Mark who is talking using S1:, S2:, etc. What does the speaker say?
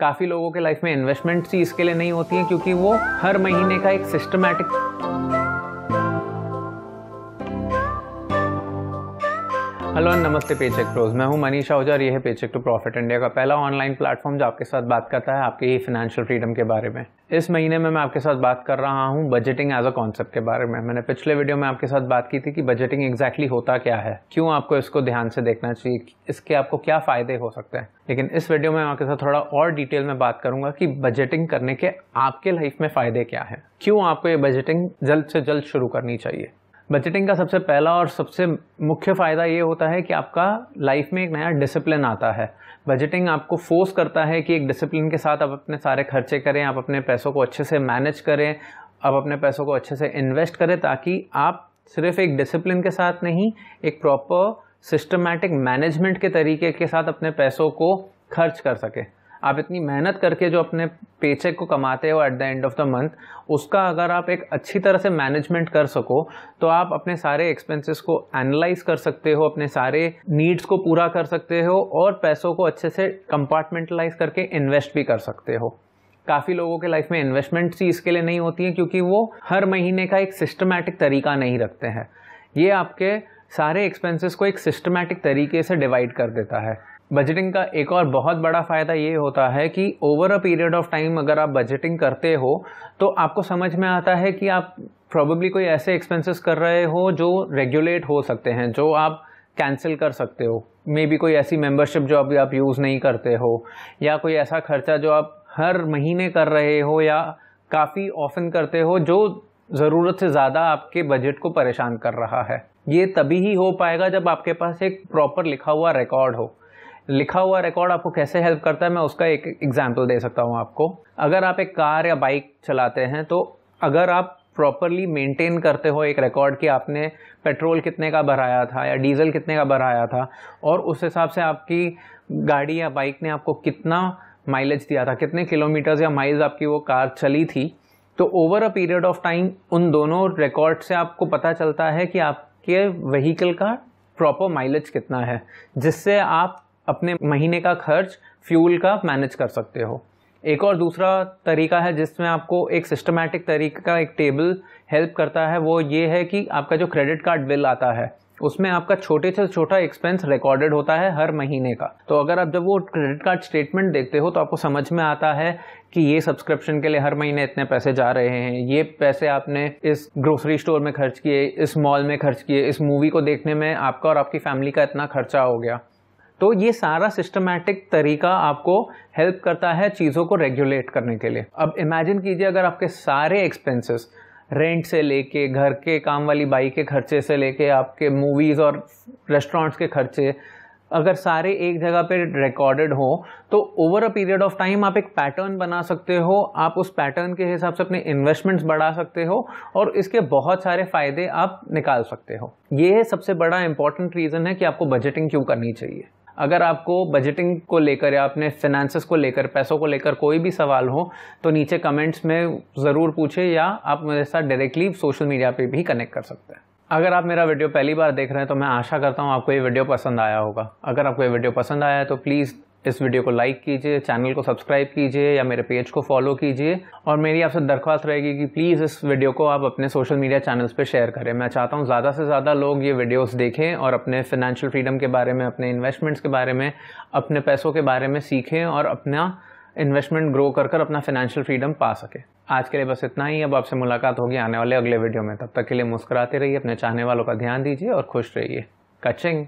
S1: काफ़ी लोगों के लाइफ में इन्वेस्टमेंट चीज़ के लिए नहीं होती है क्योंकि वो हर महीने का एक सिस्टमेटिक हेलो नमस्ते पेचेक प्रोज मैं हूं मनीषा ओझा और यह है पेचेक टू प्रॉफिट इंडिया का पहला ऑनलाइन प्लेटफॉर्म जो आपके साथ बात करता है आपके फाइनेंशियल फ्रीडम के बारे में इस महीने में मैं आपके साथ बात कर रहा हूं बजटिंग एज अ कॉन्सेप्ट के बारे में मैंने पिछले वीडियो में आपके साथ बात की थी कि बजटिंग एग्जैक्टली होता क्या है क्यों आपको इसको ध्यान से देखना चाहिए इसके आपको क्या फ़ायदे हो सकते हैं लेकिन इस वीडियो में आपके साथ थोड़ा और डिटेल में बात करूंगा कि बजटिंग करने के आपके लाइफ में फ़ायदे क्या है क्यों आपको ये बजटिंग जल्द से जल्द शुरू करनी चाहिए बजटिंग का सबसे पहला और सबसे मुख्य फ़ायदा ये होता है कि आपका लाइफ में एक नया डिसिप्लिन आता है बजटिंग आपको फोर्स करता है कि एक डिसिप्लिन के साथ आप अपने सारे खर्चे करें आप अपने पैसों को अच्छे से मैनेज करें आप अपने पैसों को अच्छे से इन्वेस्ट करें ताकि आप सिर्फ एक डिसिप्लिन के साथ नहीं एक प्रॉपर सिस्टमैटिक मैनेजमेंट के तरीके के साथ अपने पैसों को खर्च कर सकें आप इतनी मेहनत करके जो अपने पेचेक को कमाते हो at the end of the month उसका अगर आप एक अच्छी तरह से मैनेजमेंट कर सको तो आप अपने सारे एक्सपेंसेस को एनालाइज कर सकते हो अपने सारे नीड्स को पूरा कर सकते हो और पैसों को अच्छे से कंपार्टमेंटलाइज करके इन्वेस्ट भी कर सकते हो काफ़ी लोगों के लाइफ में इन्वेस्टमेंट चीज़ इसके लिए नहीं होती हैं क्योंकि वो हर महीने का एक सिस्टमैटिक तरीका नहीं रखते हैं ये आपके सारे एक्सपेंसेस को एक सिस्टमैटिक तरीके से डिवाइड कर देता है बजटिंग का एक और बहुत बड़ा फ़ायदा ये होता है कि over a period of time अगर आप बजटिंग करते हो तो आपको समझ में आता है कि आप प्रॉबेबली कोई ऐसे एक्सपेंसेस कर रहे हो जो रेगुलेट हो सकते हैं जो आप कैंसिल कर सकते हो मे बी कोई ऐसी मेंबरशिप जो अभी आप यूज़ नहीं करते हो या कोई ऐसा खर्चा जो आप हर महीने कर रहे हो या काफ़ी ऑफन करते हो जो ज़रूरत से ज़्यादा आपके बजट को परेशान कर रहा है ये तभी ही हो पाएगा जब आपके पास एक प्रॉपर लिखा हुआ रिकॉर्ड हो लिखा हुआ रिकॉर्ड आपको कैसे हेल्प करता है मैं उसका एक एग्जाम्पल दे सकता हूँ आपको अगर आप एक कार या बाइक चलाते हैं तो अगर आप प्रॉपरली मेंटेन करते हो एक रिकॉर्ड कि आपने पेट्रोल कितने का भराया था या डीजल कितने का भराया था और उस हिसाब से आपकी गाड़ी या बाइक ने आपको कितना माइलेज दिया था कितने किलोमीटर्स या माइल्स आपकी वो कार चली थी तो over a period of time उन दोनों रिकॉर्ड से आपको पता चलता है कि आपके व्हीकल का प्रॉपर माइलेज कितना है जिससे आप अपने महीने का खर्च फ्यूल का मैनेज कर सकते हो एक और दूसरा तरीका है जिसमें आपको एक सिस्टमेटिक तरीके का एक टेबल हेल्प करता है वो ये है कि आपका जो क्रेडिट कार्ड बिल आता है उसमें आपका छोटे से छोटा एक्सपेंस रिकॉर्डेड होता है हर महीने का तो अगर आप जब वो क्रेडिट कार्ड स्टेटमेंट देखते हो तो आपको समझ में आता है कि ये सब्सक्रिप्शन के लिए हर महीने इतने पैसे जा रहे हैं ये पैसे आपने इस ग्रोसरी स्टोर में खर्च किए इस मॉल में खर्च किए इस मूवी को देखने में आपका और आपकी फैमिली का इतना खर्चा हो गया तो ये सारा सिस्टमैटिक तरीका आपको हेल्प करता है चीज़ों को रेगुलेट करने के लिए अब इमेजिन कीजिए अगर आपके सारे एक्सपेंसेस रेंट से लेके घर के काम वाली बाई के खर्चे से लेके आपके मूवीज़ और रेस्टोरेंट्स के खर्चे अगर सारे एक जगह पे रिकॉर्डेड हो तो over a period of time आप एक पैटर्न बना सकते हो आप उस पैटर्न के हिसाब से अपने इन्वेस्टमेंट्स बढ़ा सकते हो और इसके बहुत सारे फ़ायदे आप निकाल सकते हो ये सबसे बड़ा इंपॉर्टेंट रीज़न है कि आपको बजटिंग क्यों करनी चाहिए अगर आपको बजटिंग को लेकर या अपने फिनेंसेस को लेकर पैसों को लेकर कोई भी सवाल हो तो नीचे कमेंट्स में ज़रूर पूछें या आप मेरे साथ डायरेक्टली सोशल मीडिया पे भी कनेक्ट कर सकते हैं अगर आप मेरा वीडियो पहली बार देख रहे हैं तो मैं आशा करता हूँ आपको ये वीडियो पसंद आया होगा अगर आपको ये वीडियो पसंद आया है तो प्लीज़ इस वीडियो को लाइक कीजिए चैनल को सब्सक्राइब कीजिए या मेरे पेज को फॉलो कीजिए और मेरी आपसे दरख्वास्त रहेगी कि प्लीज़ इस वीडियो को आप अपने सोशल मीडिया चैनल्स पर शेयर करें मैं चाहता हूँ ज़्यादा से ज़्यादा लोग ये वीडियोस देखें और अपने फिनेंशियल फ्रीडम के बारे में अपने इन्वेस्टमेंट्स के बारे में अपने पैसों के बारे में सीखें और अपना इन्वेस्टमेंट ग्रो कर कर अपना फिनेंशियल फ्रीडम पा सके आज के लिए बस इतना ही अब आपसे मुलाकात होगी आने वाले अगले वीडियो में तब तक के लिए मुस्कुराते रहिए अपने चाहने वालों का ध्यान दीजिए और खुश रहिए कचिंग